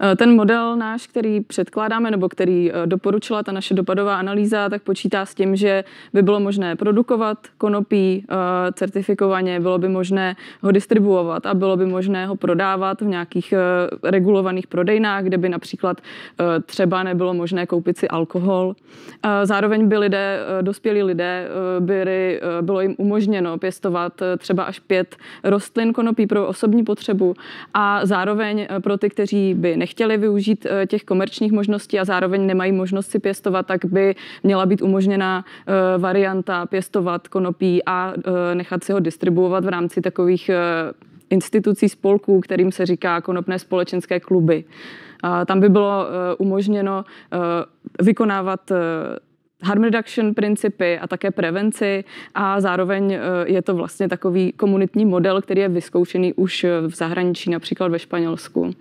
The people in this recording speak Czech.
Eh, ten model náš, který předkládáme nebo který eh, doporučila ta naše dopadová analýza, tak počítá s tím, že by bylo možné produkovat konopí eh, certifikovaně, bylo by možné ho distribuovat a bylo by možné ho prodávat v nějakých regulovaných prodejnách, kde by například třeba nebylo možné koupit si alkohol. Zároveň by lidé, dospělí lidé, byli, bylo jim umožněno pěstovat třeba až pět rostlin konopí pro osobní potřebu a zároveň pro ty, kteří by nechtěli využít eh, těch komerčních možností a zároveň nemají možnost si pěstovat, tak by měla být umožněna eh, varianta pěstovat konopí a eh, nechat si ho distribuovat v rámci takových institucí spolků, kterým se říká konopné společenské kluby. A tam by bylo umožněno vykonávat harm reduction principy a také prevenci a zároveň je to vlastně takový komunitní model, který je vyzkoušený už v zahraničí, například ve Španělsku.